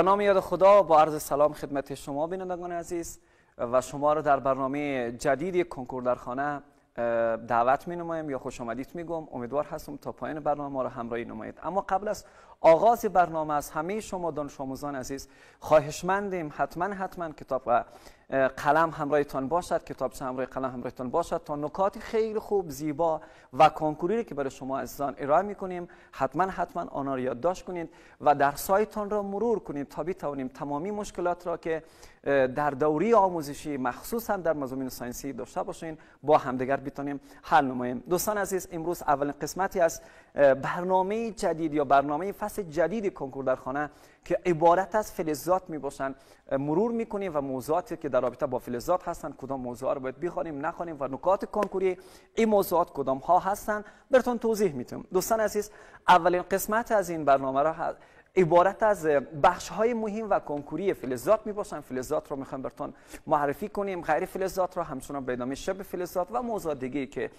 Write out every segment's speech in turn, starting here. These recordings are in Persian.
به نام یاد خدا با عرض سلام خدمت شما بینندگان عزیز و شما را در برنامه جدید کنکور در خانه دعوت می نمایم یا خوش آمدید می گم امیدوار هستم تا پایان برنامه ما را همراهی نمایید اما قبل از آغاز برنامه از همه شما دانش آموزان عزیز خواهشمندیم حتما حتما کتاب و قلم همراهتان باشد کتابچه همراه قلم همراهتان باشد تا نکات خیلی خوب زیبا و کنکوری که برای شما عزیزان ارائه میکنیم حتما حتما آنها را یادداشت کنید و درسایتان را مرور کنید تا بتوانیم تمامی مشکلات را که در دوری آموزشی مخصوصا در مضامین ساینسی داشته باشین با همدیگر بتونیم حل نماییم دوستان عزیز امروز اولین قسمتی از برنامه جدید یا برنامه فصل جدید کنکور در خانه که عبارت از فلزات می باشند مرور میکنیم و موضوعاتی که در رابطه با فلزات هستن کدام موضوع رو باید بخوانیم نخوانیم و نکات کنکوری این موضوعات کدام ها هستن براتون توضیح میتونم دوستان عزیز اولین قسمت از این برنامه را عبارت از بخش های مهم و کنکوری فلزات می باشن فلزات رو میخوایم براتون معرفی کنیم غیر فلزات را همچنان به نام شب فلزات و موضوع دیگه که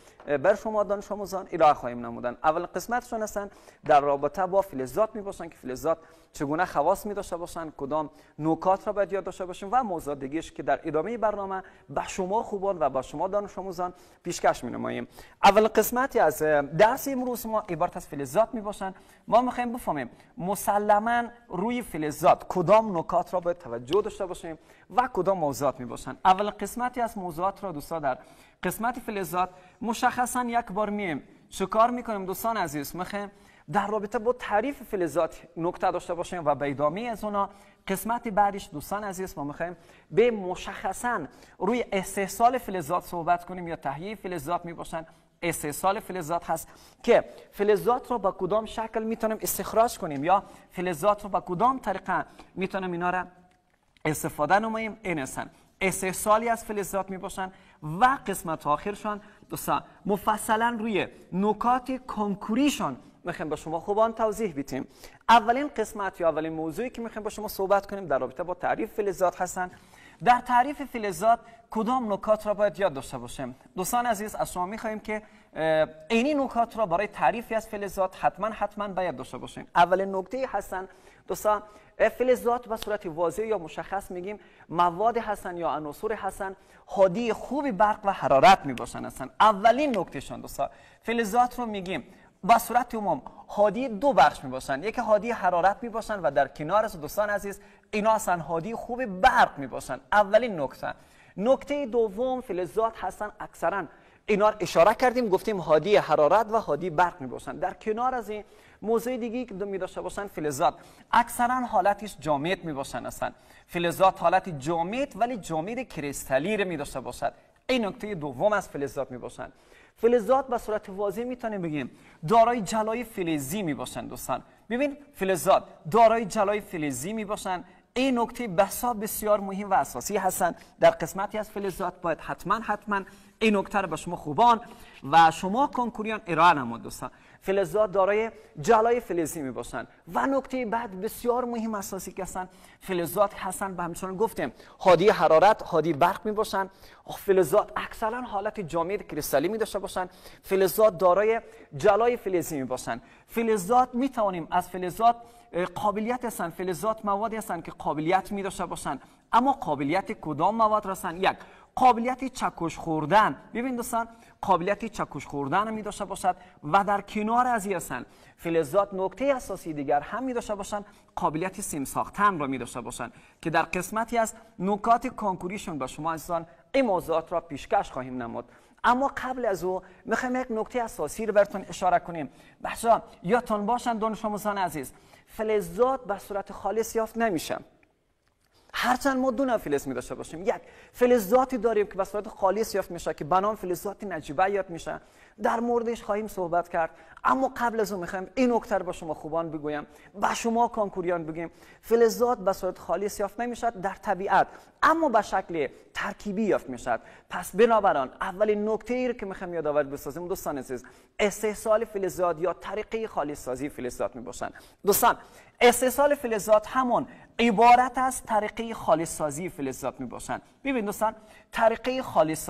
بر شما دانش آموزان ارائه خواهیم نمودن اول قسمت هستن در رابطه با فلزات می که فلزات چگونه خواص می داشته باشن کدام نکات را باید یاد داشته باشیم و موضوع که در ادامه برنامه به شما خوبان و به شما دانش آموزان پیشکش می نماییم اول قسمتی از درس امروز ما عبارت از فلزات می باشن ما میخوایم بفهمیم مسلما روی فلزات کدام نکات را باید توجه داشته باشیم و کدام موضوعات می باشن اول قسمتی از موضوعات را دوستان در قسمت فلزات مشخصا یک بار شکار چه میکنیم دوستان عزیز میخوایم در رابطه با تعریف فلزات نکته داشته باشیم و بیدامی از اونا قسمت بعدیش دوستان عزیز ما میخوایم به مشخصا روی استحصال فلزات صحبت کنیم یا تهیه فلزات میباشن استحصال فلزات هست که فلزات رو با کدام شکل میتونیم استخراج کنیم یا فلزات رو با کدام طریقه میتونیم اینا رو استفاده نماییم این هستن استحصالی از فلزات میباشن و قسمت آخرشان دوستان مفصلا روی نکات کنکوریشان میخوایم با شما خوبان توضیح بیتیم اولین قسمت یا اولین موضوعی که میخوایم با شما صحبت کنیم در رابطه با تعریف فلزات هستن در تعریف فلزات کدام نکات را باید یاد داشته باشیم دوستان عزیز از شما میخواهیم که اینی نکات را برای تعریفی از فلزات حتما حتما باید داشته باشیم اولین نکته هستن دوستان فلزات به صورت واضح یا مشخص میگیم مواد هستن یا عناصر هستن حادی خوبی برق و حرارت میباشن هستن اولین نکتهشان دوستان فلزات رو میگیم با صورت عموم هادی دو بخش میباشند یکی هادی حرارت می میباشند و در کنار از دوستان عزیز اینا هستن هادی خوب برق میباشند اولین نکته نکته دوم فلزات هستن اکثرا اینا اشاره کردیم گفتیم هادی حرارت و هادی برق میباشند در کنار از این موزه دیگه که می داشته باشن فلزات اکثرا حالتش جامد می باشن هستن فلزات حالت جامد ولی جامد کریستالی رو می داشته باشد این نکته دوم از فلزات می فلزات به صورت واضح میتونیم بگیم دارای جلای فلزی میباشند دوستان ببین فلزات دارای جلای فلزی میباشند این نکته بسا بسیار مهم و اساسی هستند در قسمتی از فلزات باید حتما حتما این نکته رو به شما خوبان و شما کنکوریان ارائه نمود دوستان فلزات دارای جلای فلزی می باشند و نکته بعد بسیار مهم اساسی که هستن فلزات هستن به همچنان گفتیم حادی حرارت حادی برق می باشند فلزات اکثرا حالت جامد کریستالی می داشته باشند فلزات دارای جلای فلزی می باشند فلزات می توانیم از فلزات قابلیت هستن فلزات موادی هستند که قابلیت می داشته باشند اما قابلیت کدام مواد هستند یک قابلیت چکش خوردن ببین دوستان قابلیت چکش خوردن می داشته باشد و در کنار از اصلا فلزات نکته اساسی دیگر هم می داشته باشند قابلیت سیم ساختن را می داشته باشند که در قسمتی از نکات کنکوریشون با شما عزیزان این موضوعات را پیشکش خواهیم نمود اما قبل از او میخوایم یک نکته اساسی رو براتون اشاره کنیم بچه‌ها یادتون باشن دانش آموزان عزیز فلزات به صورت خالص یافت نمیشه. هرچند ما دو نوع فلز می داشته باشیم یک فلزاتی داریم که به صورت خالص یافت میشه که بنام فلزات نجیبه یافت میشه در موردش خواهیم صحبت کرد اما قبل از اون میخوایم این نکته با شما خوبان بگویم با شما کانکوریان بگیم فلزات به صورت خالص یافت نمیشد در طبیعت اما به شکل ترکیبی یافت میشد پس بنابراین اولین نکته ای رو که میخوایم یادآور بسازیم دوستان عزیز استحصال فلزات یا طریقه خالص سازی فلزات می دوستان استحصال فلزات همون عبارت از طریقه خالص سازی فلزات می باشند ببین دوستان طریقه خالص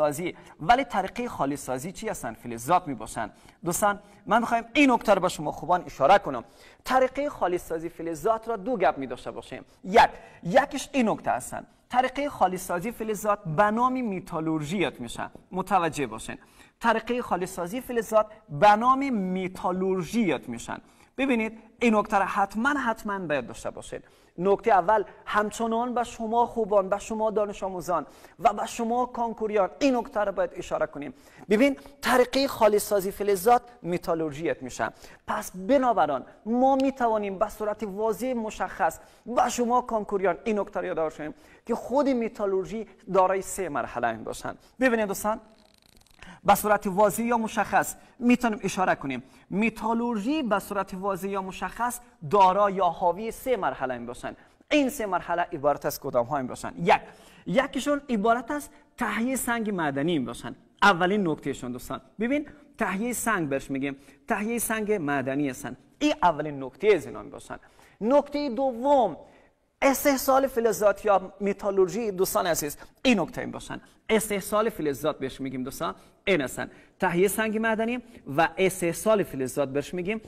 ولی طریقه خالص سازی چی هستن؟ فلزات می باشند دوستان من میخوایم این نکته رو به شما خوبان اشاره کنم طریقه خالص سازی فلزات را دو گپ می داشته باشیم یک یکش این نکته هستن طریقه خالص سازی فلزات به نام میتالورژی یاد میشن متوجه باشین طریقه خالص سازی فلزات به نام میتالورژی یاد میشن ببینید این نکته را حتما حتما باید داشته باشید نکته اول همچنان به شما خوبان به شما دانش آموزان و به شما کانکوریان این نکته را باید اشاره کنیم ببین طریقه خالص سازی فلزات متالورژیت میشه پس بنابران ما میتوانیم به صورت واضح مشخص به شما کانکوریان این نکته را یادآور که خود میتالورژی دارای سه مرحله این باشند ببینید دوستان به صورت واضح یا مشخص میتونیم اشاره کنیم میتالورژی به صورت واضح یا مشخص دارا یا حاوی سه مرحله می این سه مرحله عبارت از کدام ها باشند یک یکیشون عبارت از تهیه سنگ معدنی باشند اولین نکتهشون دوستان ببین تهیه سنگ برش میگیم تهیه سنگ معدنی هستند این اولین نکته از اینا نکته دوم استحصال فلزات یا میتالورژی دوستان عزیز این نکته این باشن استحصال فلزات بهش میگیم دوستان این هستن تهیه سنگ معدنی و استحصال فلزات بهش میگیم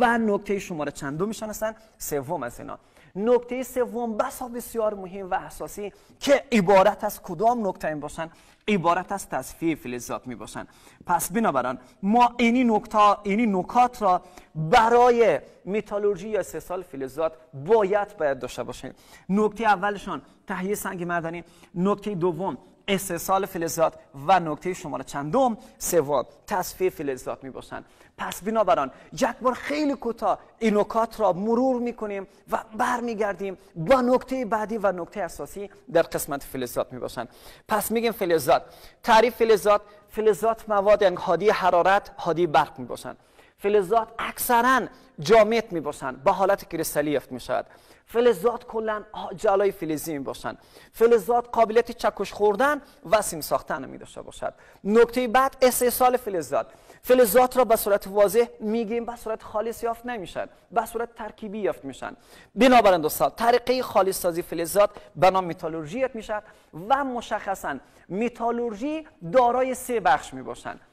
و نکته شماره چندو میشن هستن سوم از اینا نکته سوم بسا بسیار مهم و اساسی که عبارت از کدام نکته این باشن عبارت از تصفیه فلزات می باشن پس بنابراین ما اینی نکات اینی نکات را برای میتالورژی یا استحصال فلزات باید باید داشته باشیم نکته اولشان تهیه سنگ مردنی، نکته دوم استحصال فلزات و نکته شماره چندم سوم تصفیه فلزات می باشند پس بنابراین یک بار خیلی کوتاه این نکات را مرور می کنیم و برمیگردیم با نکته بعدی و نکته اساسی در قسمت فلزات می باشند پس میگیم فلزات تعریف فلزات فلزات مواد یعنی حادی حرارت حادی برق می باشند فلزات اکثرا جامد می باشند با حالت کریستالی یافت می شود فلزات کلا جلای فلزی می باشند فلزات قابلیت چکش خوردن و سیم ساختن می داشته باشد نکته بعد استحصال فلزات فلزات را به صورت واضح میگیم به صورت خالص یافت نمیشن به صورت ترکیبی یافت میشن بنابراین دوستان طریقه خالص سازی فلزات به نام میتالورژی میشد و مشخصا میتالورژی دارای سه بخش می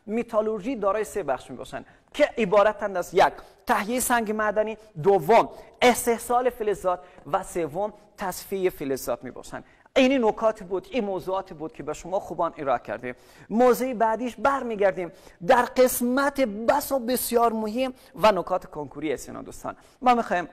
میتالورژی دارای سه بخش می که عبارتند از یک تهیه سنگ معدنی دوم استحصال فلزات و سوم تصفیه فلزات می باشند این نکات بود این موضوعات بود که به شما خوبان ارائه کردیم موضوع بعدیش برمیگردیم در قسمت بس و بسیار مهم و نکات کنکوری هستین دوستان ما میخوایم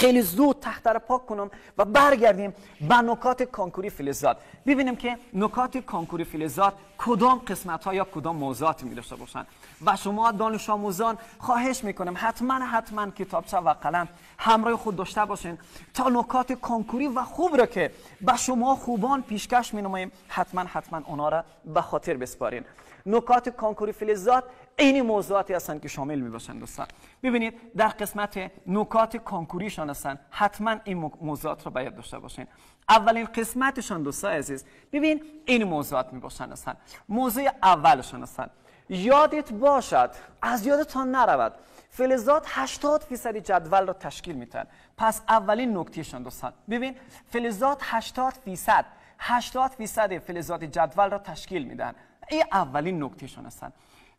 خیلی زود تخت را پاک کنم و برگردیم به نکات کانکوری فلزات ببینیم که نکات کانکوری فلزات کدام قسمت ها یا کدام موضوعات می داشته باشند و شما دانش آموزان خواهش میکنم حتما حتما کتابچه و قلم همراه خود داشته باشین تا نکات کانکوری و خوب را که به شما خوبان پیشکش می نمائیم حتما حتما اونا را به خاطر بسپارین نکات کانکوری فلزات عین موضوعاتی هستند که شامل می باشن دوستان ببینید در قسمت نکات کنکوریشان هستن حتما این موضوعات را باید داشته باشین اولین قسمتشان دوستان عزیز ببین این موضوعات می باشن هستن موضوع اولشان هستن یادت باشد از یادتان نرود فلزات 80 فیصد جدول را تشکیل میتن پس اولین نکتهشان دوستان ببین فلزات 80 فیصد 80 فیصد فلزات جدول را تشکیل میدن این اولین نکتهشان هستن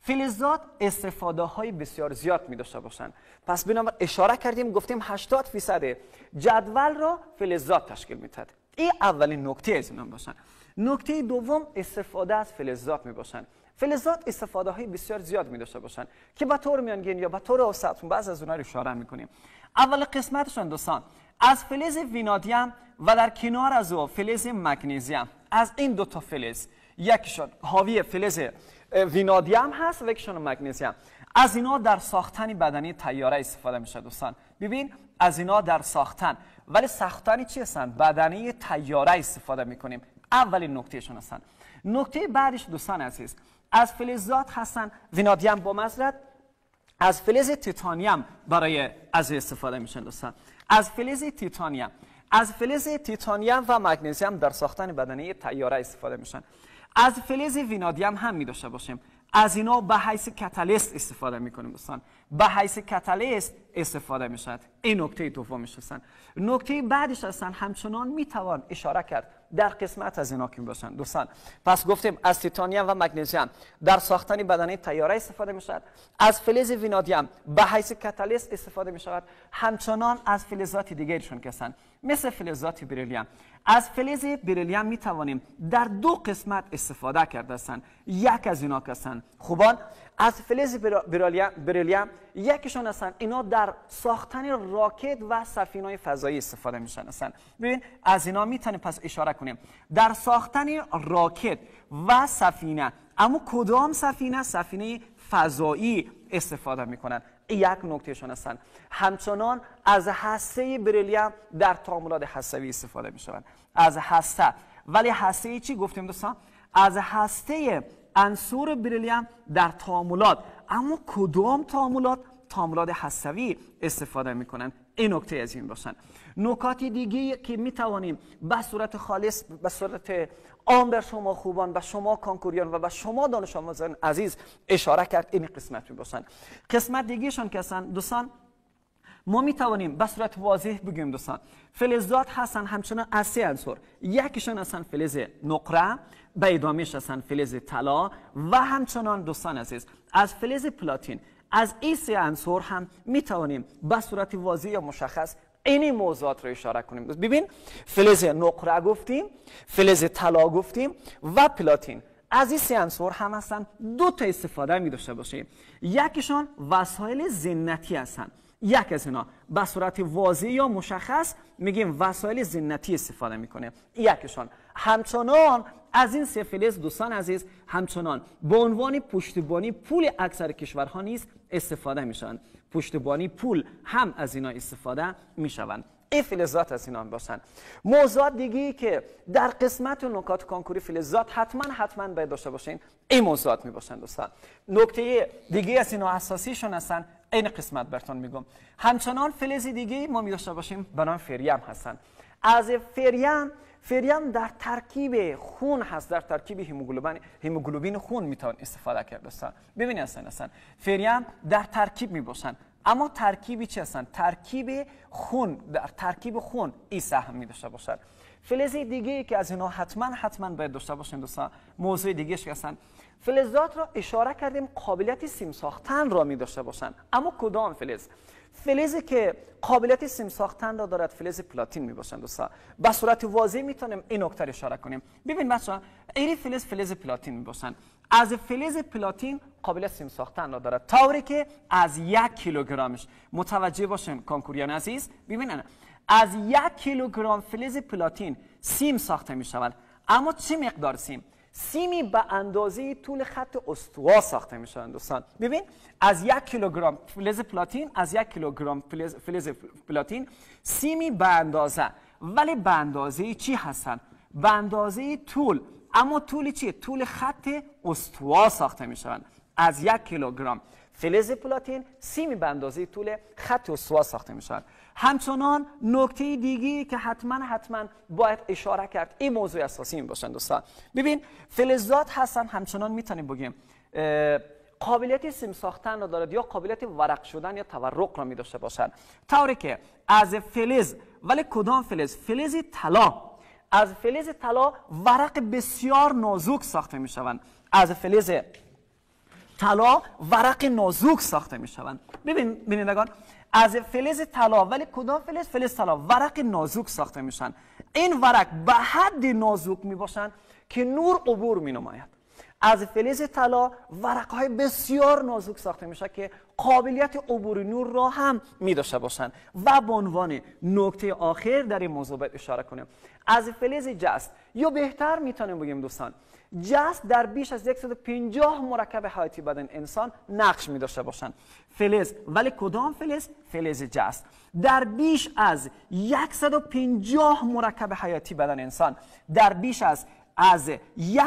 فلزات استفاده های بسیار زیاد می داشته باشند پس بنابر اشاره کردیم گفتیم 80 فیصد جدول را فلزات تشکیل می تد. این اولین نکته از اینان باشند نکته دوم استفاده از فلزات می باشند فلزات استفاده های بسیار زیاد می داشته باشند که به طور میانگین یا به طور اوسطون بعض از اونها رو اشاره می کنیم اول قسمتشون دوستان از فلز وینادیم و در کنار از او فلز مگنیزیم از این دو تا فلز یکشان حاوی فلز وینادی هست و یکشون مگنزی از اینا در ساختن بدنی تیاره استفاده میشه دوستان ببین از اینا در ساختن ولی ساختن چی هستن بدنی تیاره استفاده میکنیم اولین نکتهشون هستن نکته بعدش دوستان عزیز از فلزات هستن وینادیم با مزرد از فلز تیتانیم برای از استفاده میشن دوستان از فلز تیتانیم از فلز تیتانیم و مگنزیم در ساختن بدنی تیاره استفاده میشن از فلز وینادی هم می داشته باشیم از اینا به حیث کتالیست استفاده کنیم دوستان به حیث کتالیست استفاده می شود این نکته دوم میشن نکته بعدش هستن همچنان توان اشاره کرد در قسمت از اینا که باشن دوستان پس گفتیم از تیتانیم و مگنزیم در ساختن بدنه تیاره استفاده می شود از فلز وینادیم به حیث کتالیست استفاده می شود همچنان از فلزات دیگرشون که هستن مثل فلزات بریلیم از فلز بریلیم می توانیم در دو قسمت استفاده کرده هستند یک از اینا هستند خوبان از فلز بریلیم, بریلیم یکشان هستند اینا در ساختن راکت و سفینه های فضایی استفاده میشن هستند ببین از اینا میتونیم پس اشاره کنیم در ساختن راکت و سفینه اما کدام سفینه سفینه فضایی استفاده میکنن یک نکتهشان هستند همچنان از هسته بریلیم در تعاملات حسوی استفاده می شوند از هسته ولی هسته چی گفتیم دوستان از هسته انصور بریلیم در تعاملات اما کدام تعاملات تعاملات حسوی استفاده می کنند این نکته از این باشند نکات دیگه که می توانیم به صورت خالص به صورت آن به شما خوبان و شما کانکوریان و به شما دانش آموزان عزیز اشاره کرد این قسمت باشند. قسمت دیگهشان کسان دوستان ما می توانیم به صورت واضح بگیم دوستان فلزات هستن همچنان از سه عنصر یکیشان هستن فلز نقره به ادامهش هستن فلز طلا و همچنان دوستان عزیز از فلز پلاتین از این سه هم می توانیم به صورت واضح یا مشخص این موضوعات رو اشاره کنیم ببین فلز نقره گفتیم فلز طلا گفتیم و پلاتین از این سنسور هم هستن دو تا استفاده می داشته باشیم یکیشان وسایل زینتی هستن یک از اینا به صورت واضح یا مشخص میگیم وسایل زینتی استفاده میکنه یکشان همچنان از این سه فلز دوستان عزیز همچنان به عنوان پشتیبانی پول اکثر کشورها نیز استفاده میشن پشتبانی پول هم از اینا استفاده میشوند این فلزات از اینا باشن موضوعات دیگه که در قسمت و نکات کانکوری فلزات حتما حتما باید داشته باشین این موضوعات می باشن دوستان نکته دیگه از اینا اساسیشون هستن این قسمت برتون میگم همچنان فلز دیگه ما میداشته باشیم به نام فریم هستن از فریم فریم در ترکیب خون هست در ترکیب هیموگلوبین هیموگلوبین خون میتون استفاده کرد هستن ببینید هستن هستن فریم در ترکیب میباشن اما ترکیبی چی هستن ترکیب خون در ترکیب خون ای سهم می داشته باشد فلز دیگه که از اینا حتما حتما باید داشته باشیم دوستان موضوع دیگه اش هستن فلزات را اشاره کردیم قابلیت سیم ساختن را می داشته باشند اما کدام فلز فلزی که قابلیت سیم ساختن را دارد فلز پلاتین می باشند دوستا به صورت واضح می تونیم این نکته اشاره کنیم ببین مثلا این فلز فلز پلاتین می باشند از فلز پلاتین قابلیت سیم ساختن را دارد طوری که از یک کیلوگرمش متوجه باشن کانکوریان عزیز ببینن از یک کیلوگرم فلز پلاتین سیم ساخته می شود اما چه مقدار سیم سیمی به اندازه طول خط استوا ساخته میشن دوستان ببین از یک کیلوگرم فلز پلاتین از یک کیلوگرم فلز, پلاتین سیمی به اندازه ولی به اندازه چی هستن به اندازه طول اما طول چی طول خط استوا ساخته میشن از یک کیلوگرم فلز پلاتین سیمی به اندازه طول خط استوا ساخته میشن همچنان نکته دیگی که حتما حتما باید اشاره کرد این موضوع اساسی این دوستان ببین فلزات هستن همچنان میتونیم بگیم قابلیت سیم ساختن را دارد یا قابلیت ورق شدن یا تورق را می داشته باشند. طوری که از فلز ولی کدام فلز فلز طلا از فلز طلا ورق بسیار نازک ساخته می شوند از فلز طلا ورق نازک ساخته می شوند ببین بینندگان از فلز طلا ولی کدام فلز فلز طلا ورق نازک ساخته میشن این ورق به حد نازک میباشن که نور عبور نماید از فلز طلا ورق های بسیار نازک ساخته میشه که قابلیت عبور نور را هم می داشته باشند و به عنوان نکته آخر در این موضوع باید اشاره کنیم از فلز جست یا بهتر میتونیم بگیم دوستان جست در بیش از 150 مرکب حیاتی بدن انسان نقش می داشته باشند فلز ولی کدام فلز فلز جست در بیش از 150 مرکب حیاتی بدن انسان در بیش از از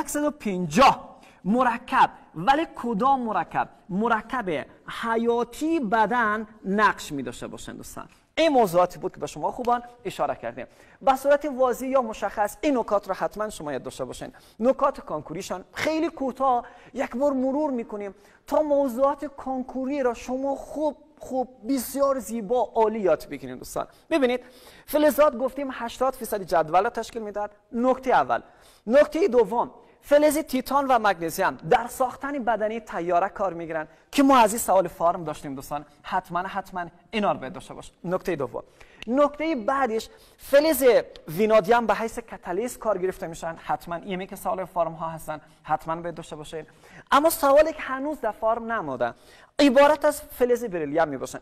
150 مرکب ولی کدام مرکب مرکب حیاتی بدن نقش می داشته باشند دوستان این موضوعاتی بود که به شما خوبان اشاره کردیم به صورت واضح یا مشخص این نکات را حتما شما یاد داشته باشین نکات کانکوریشان خیلی کوتاه یک بار مرور میکنیم تا موضوعات کانکوری را شما خوب خوب بسیار زیبا عالی یاد بگیریم دوستان ببینید فلزات گفتیم 80 فیصد جدول را تشکیل میداد نکته اول نکته دوم فلز تیتان و مگنزیم در ساختن بدنی تیاره کار میگیرن که ما از این سوال فارم داشتیم دوستان حتما حتما اینا رو باید داشته باش نکته دوم نکته بعدش فلز وینادیم به حیث کاتالیز کار گرفته میشن حتما اینه که سوال فارم ها هستن حتما باید داشته باشین اما سوالی که هنوز در فارم نمودن عبارت از فلز بریلیم میباشن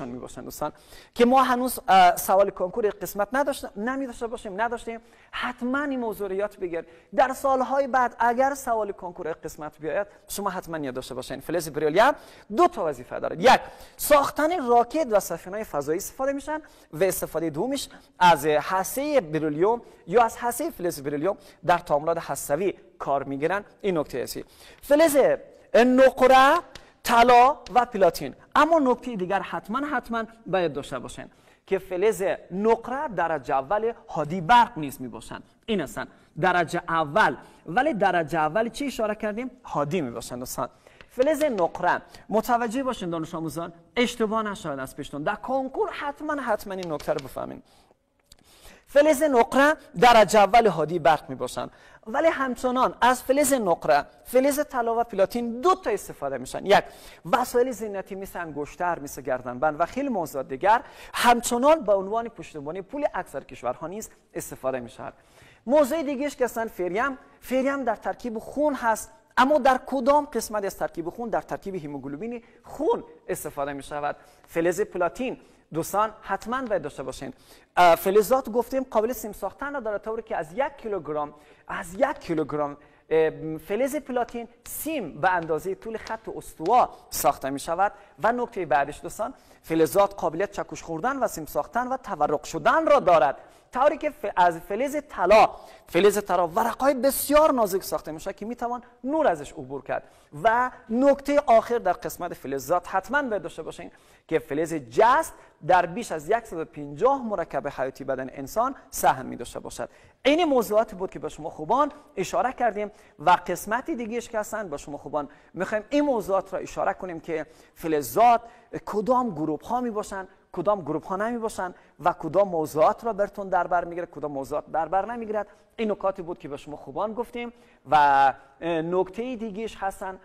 می میباشن دوستان که ما هنوز سوال کنکور قسمت نداشتیم نمیداشته باشیم نداشتیم حتما این موضوع بگیر یاد در سالهای بعد اگر سوال کنکور قسمت بیاید شما حتما یاد داشته باشین فلز بریلیم دو تا وظیفه دارد یک ساختن راکت و سفینه فضایی استفاده میشن و استفاده دومش از حسی بریلیوم یا از حسی فلز بریلیوم در تعاملات حسوی کار میگیرن این نکته است فلز نقره طلا و پلاتین اما نکته دیگر حتما حتما باید داشته باشین که فلز نقره درجه اول هادی برق نیز می باشند این هستند درجه اول ولی درجه اول چی اشاره کردیم هادی می باشند دوستان فلز نقره متوجه باشین دانش آموزان اشتباه نشاید از پیشتون در کنکور حتما حتما این نکته رو بفهمین فلز نقره در اول هادی برق می باشن ولی همچنان از فلز نقره فلز طلا و پلاتین دو تا استفاده میشن یک وسایل زینتی مثل انگشتر مثل گردنبند و خیلی موضوعات دیگر همچنان به عنوان پشتیبانی پول اکثر کشورها نیز استفاده میشن موضوع دیگهش که سن فریم فریم در ترکیب خون هست اما در کدام قسمت از ترکیب خون در ترکیب هیموگلوبین خون استفاده می شود فلز پلاتین دوستان حتما باید داشته باشین فلزات گفتیم قابل سیم ساختن را داره طوری که از یک کیلوگرم از یک کیلوگرم فلز پلاتین سیم به اندازه طول خط استوا ساخته می شود و نکته بعدش دوستان فلزات قابلیت چکش خوردن و سیم ساختن و تورق شدن را دارد طوری که از فلز طلا فلز طلا ورقای بسیار نازک ساخته میشه که میتوان نور ازش عبور کرد و نکته آخر در قسمت فلزات حتما باید داشته باشین که فلز جست در بیش از 150 مرکب حیاتی بدن انسان سهم می داشته باشد این موضوعات بود که به شما خوبان اشاره کردیم و قسمتی دیگهش که هستند به شما خوبان میخوایم این موضوعات را اشاره کنیم که فلزات کدام گروپ ها می کدام گروه ها نمی و کدام موضوعات را برتون در بر میگیره کدام موضوعات در بر نمیگیرد این نکاتی بود که به شما خوبان گفتیم و نکته دیگیش هستن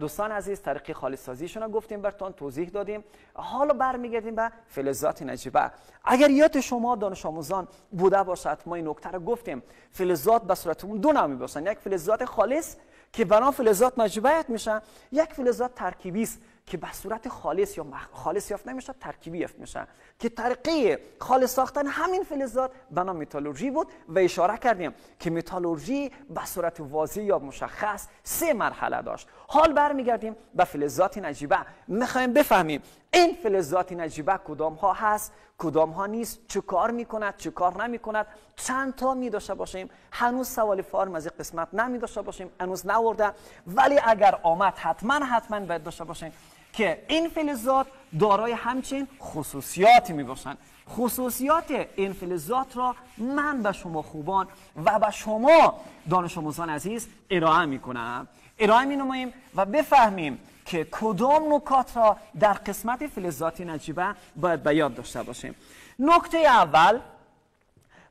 دوستان عزیز طریق خالص سازیشون رو گفتیم برتون توضیح دادیم حالا برمیگردیم به فلزات نجیبه اگر یاد شما دانش آموزان بوده باشد ما این نکته رو گفتیم فلزات به صورت دو نوع باشن یک فلزات خالص که بنا فلزات نجیبه میشن یک فلزات ترکیبی است که به صورت خالص یا خالص یافت نمیشه ترکیبی یافت میشه که ترقی خالص ساختن همین فلزات بنا متالورژی بود و اشاره کردیم که متالورژی به صورت واضح یا مشخص سه مرحله داشت حال برمیگردیم به فلزات نجیبه میخوایم بفهمیم این فلزات نجیبه کدام ها هست کدام ها نیست چه کار میکند چه کار نمیکند چند تا می داشته باشیم هنوز سوال فارم از این قسمت نمی داشته باشیم هنوز نورده ولی اگر آمد حتما حتما باید داشته باشیم که این فلزات دارای همچین خصوصیاتی می باشند خصوصیات این فلزات را من به شما خوبان و به شما دانش آموزان عزیز ارائه می کنم ارائه می و بفهمیم که کدام نکات را در قسمت فلزات نجیبه باید به یاد داشته باشیم نکته اول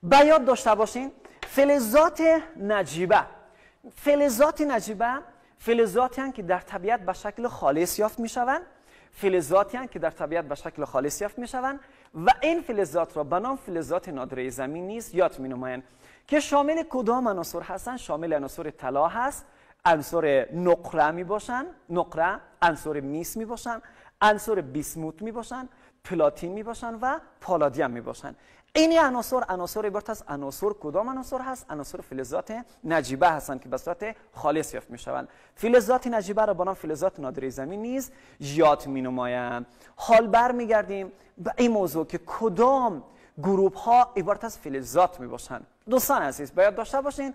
به یاد داشته باشیم فلزات نجیبه فلزات نجیبه فلزاتی هستند که در طبیعت به شکل خالص یافت می شوند هستند که در طبیعت به شکل خالص یافت می شوند و این فلزات را به نام فلزات نادره زمین نیز یاد می که شامل کدام عناصر هستند شامل عناصر طلا هست عنصر نقره می باشند نقره عنصر میس می باشند عنصر بیسموت می باشند پلاتین می باشند و پالادیم می باشند این عناصر عناصر عبارت از عناصر کدام عناصر هست عناصر فلزات نجیبه هستند که به صورت خالص یافت میشوند فلزات نجیبه را به نام فلزات نادره زمین نیز یاد مینمایند حال برمیگردیم به این موضوع که کدام گروپ ها عبارت از فلزات می باشند دوستان عزیز باید داشته باشین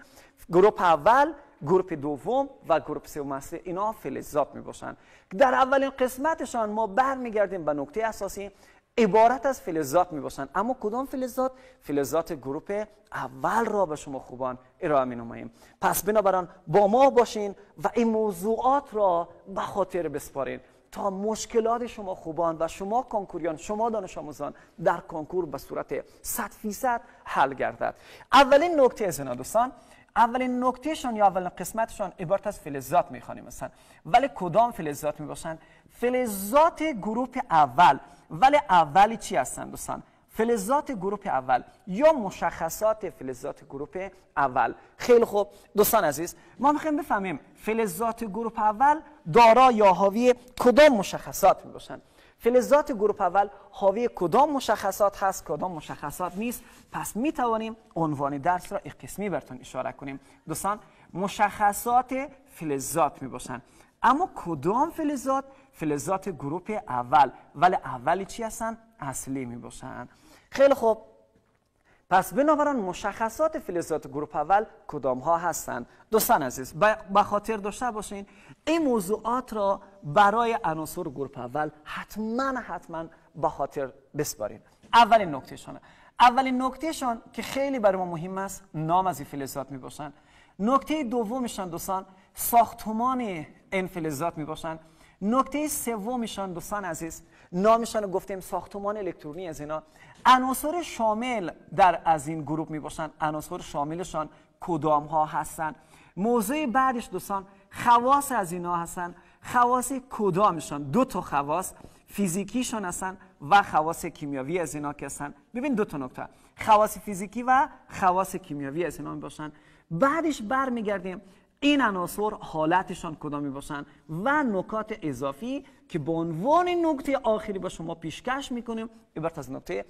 گروپ اول گروپ دوم و گروپ سوم است اینا فلزات می باشند در اولین قسمتشان ما برمیگردیم به نکته اساسی عبارت از فلزات باشند. اما کدام فلزات فلزات گروپ اول را به شما خوبان ارائه می نماییم پس بنابراین با ما باشین و این موضوعات را به خاطر بسپارین تا مشکلات شما خوبان و شما کنکوریان شما دانش آموزان در کنکور به صورت صد فیصد حل گردد اولین نکته از دوستان اولین نکتهشان یا اولین قسمتشان عبارت از فلزات میخوانیم مثلا ولی کدام فلزات باشند؟ فلزات گروپ اول ولی اولی چی هستن دوستان فلزات گروپ اول یا مشخصات فلزات گروپ اول خیلی خوب دوستان عزیز ما میخوایم بفهمیم فلزات گروپ اول دارا یا حاوی کدام مشخصات باشند؟ فلزات گروپ اول حاوی کدام مشخصات هست کدام مشخصات نیست پس می توانیم عنوان درس را یک برتون اشاره کنیم دوستان مشخصات فلزات می اما کدام فلزات فلزات گروپ اول ولی اولی چی هستن اصلی می باشن خیلی خوب پس بنابراین مشخصات فلزات گروپ اول کدام ها هستن دوستان عزیز به خاطر داشته باشین این موضوعات را برای عناصر گروپ اول حتما حتما به خاطر بسپارین اولین نکتهشان اولین نکتهشان که خیلی برای ما مهم است نام از این فلزات می باشن نکته دومشان دوستان ساختمان انفلزات می باشن نکته سومشان دوستان عزیز نامشان رو گفتیم ساختمان الکترونی از اینا عناصر شامل در از این گروه می باشن عناصر شاملشان کدام ها هستن موضوع بعدش دوستان خواص از اینا هستن خواص کدامشان دو تا خواص فیزیکیشان هستن و خواص کیمیاوی از اینا که هستن ببین دو تا نکته خواص فیزیکی و خواص کیمیاوی از اینا باشن بعدش برمیگردیم این عناصر حالتشان کدامی باشن و نکات اضافی که به عنوان نکته آخری با شما پیشکش میکنیم عبارت از نکته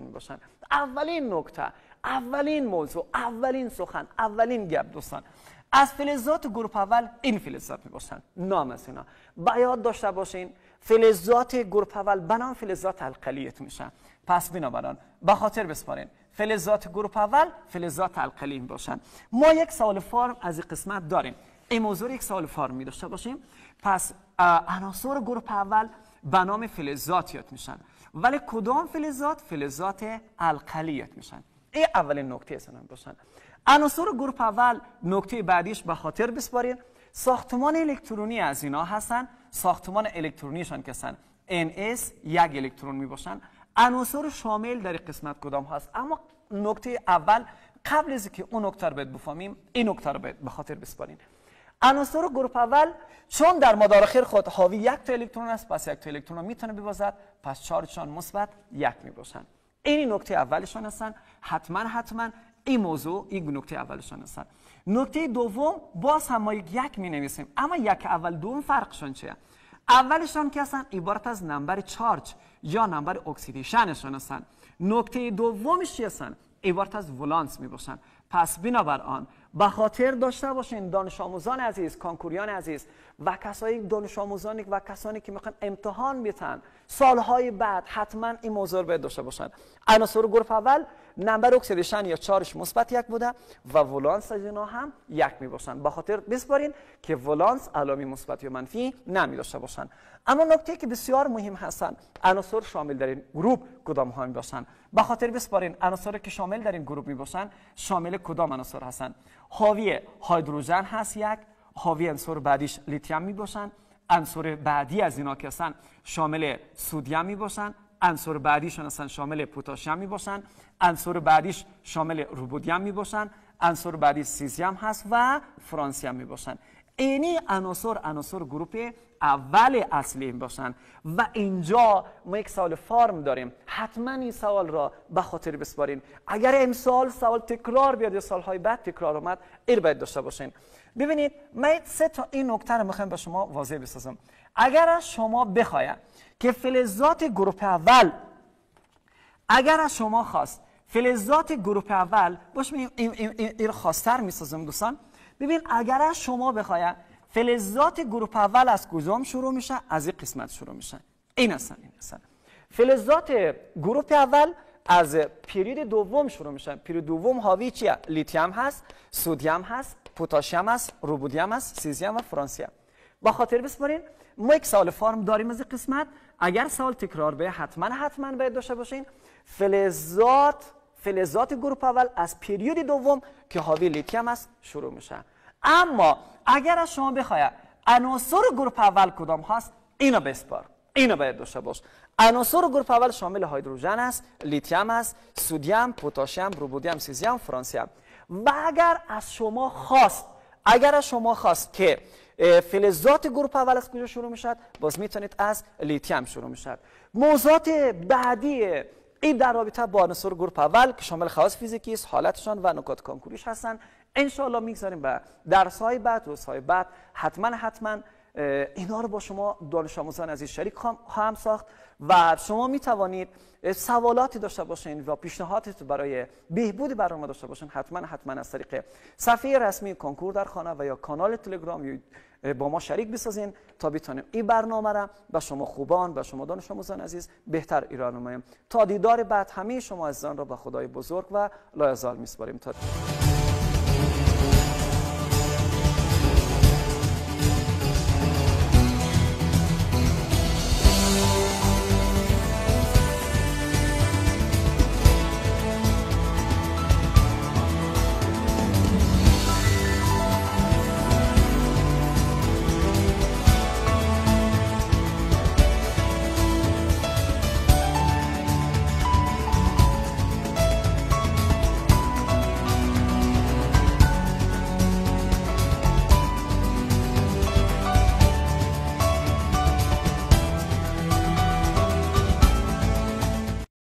می باشند. اولین نکته اولین موضوع اولین سخن اولین گپ دوستان از فلزات گروه اول این فلزات میباشن نام از اینا یاد داشته باشین فلزات گروه اول بنام فلزات القلیت میشن پس بنابراین به خاطر بسپارین فلزات گروپ اول فلزات می باشن ما یک سوال فارم از این قسمت داریم این موضوع یک سوال فارم می داشته باشیم پس عناصر گروپ اول به نام فلزات یاد میشن ولی کدام فلزات فلزات القلی میشن این اولین نکته سنم باشن عناصر گروپ اول نکته بعدیش به خاطر بسپارید. ساختمان الکترونی از اینا هستن ساختمان الکترونیشان کسن NS یک الکترون می باشن عناصر شامل در قسمت کدام هست اما نکته اول قبل از که اون نکته رو باید بفهمیم این نکته رو باید به خاطر بسپارین عناصر گروه اول چون در مدار خیر خود حاوی یک تا الکترون است پس یک تا الکترون میتونه ببازد پس چارجشان مثبت یک میباشند این نکته اولشان هستن حتما حتما این موضوع این نکته اولشان هستن نکته دوم باز هم ما یک می نویسیم اما یک اول دوم فرقشان چیه اولشان که هستن عبارت از نمبر چارج یا نمبر اکسیدیشنشان هستند نکته دومش چی هستن عبارت از ولانس می باشند پس بنابر آن به خاطر داشته باشین دانش آموزان عزیز کانکوریان عزیز و کسایی دانش آموزانی و کسانی که میخوان امتحان بیتن سالهای بعد حتما این موضوع رو داشته باشن عناصر گروه اول نمبر اکسیدیشن یا چارش مثبت یک بوده و ولانس از اینا هم یک می باشن به خاطر بسپارین که ولانس علامی مثبت یا منفی نمی داشته باشن اما نکته که بسیار مهم هستن عناصر شامل در این گروپ کدام ها می باشن به خاطر بسپارین عناصری که شامل در این گروپ می شامل کدام عناصر هستن حاوی هیدروژن هست یک حاوی عنصر بعدیش لیتیم می باشند، عنصر بعدی از اینا که هستن شامل سودیم می باشند. انصار بعدیشون اصلا شامل پوتاشیم می باشن انصار بعدیش شامل روبودیم می باشن انصار بعدی سیزیم هست و فرانسیم می باشن اینی انصار انصار گروپ اول اصلی باشن و اینجا ما یک سوال فارم داریم حتما این سوال را به خاطر بسپارین اگر امسال سوال تکرار بیاد یا سالهای بعد تکرار آمد ایر باید داشته باشین ببینید من سه تا این نکته رو میخوام به شما واضح بسازم اگر از شما بخوایم که فلزات گروپ اول اگر از شما خواست فلزات گروپ اول باش این, این, این خواستر دوستان ببین اگر از شما بخوایم فلزات گروپ اول از کجام شروع میشه از این قسمت شروع میشن این اصلا این هستن فلزات گروپ اول از پیرید دوم شروع میشن پیرید دوم هاوی چی لیتیم هست سودیم هست پوتاشیم هست روبودیم هست سیزیم و فرانسیم با خاطر بسپارین ما یک سال فارم داریم از قسمت اگر سوال تکرار به حتما حتما باید داشته باشین فلزات فلزات گروپ اول از پریود دوم که حاوی لیتیم است شروع میشه اما اگر از شما بخواید عناصر گروپ اول کدام هست اینو بسپار اینو باید داشته باش عناصر گروپ اول شامل هیدروژن است لیتیم است سودیم پتاسیم روبودیم سیزیم فرانسیم و اگر از شما خواست اگر از شما خواست که فلزات گروپ اول از کجا شروع میشد باز میتونید از لیتیم شروع میشد موضوعات بعدی این در رابطه با عناصر گروپ اول که شامل خواص فیزیکی است حالتشان و نکات کنکوریش هستن انشاءالله میگذاریم و درس های بعد روزهای بعد حتما حتما اینا رو با شما دانش آموزان عزیز شریک خواهم ساخت و شما می توانید سوالاتی داشته باشین و پیشنهادات برای بهبود برنامه داشته باشین حتما حتما از طریق صفحه رسمی کنکور در خانه و یا کانال تلگرام با ما شریک بسازین تا بتونیم این برنامه را به شما خوبان به شما دانش آموزان عزیز بهتر ایران نماییم تا دیدار بعد همه شما عزیزان را به خدای بزرگ و لایزال میسپاریم تا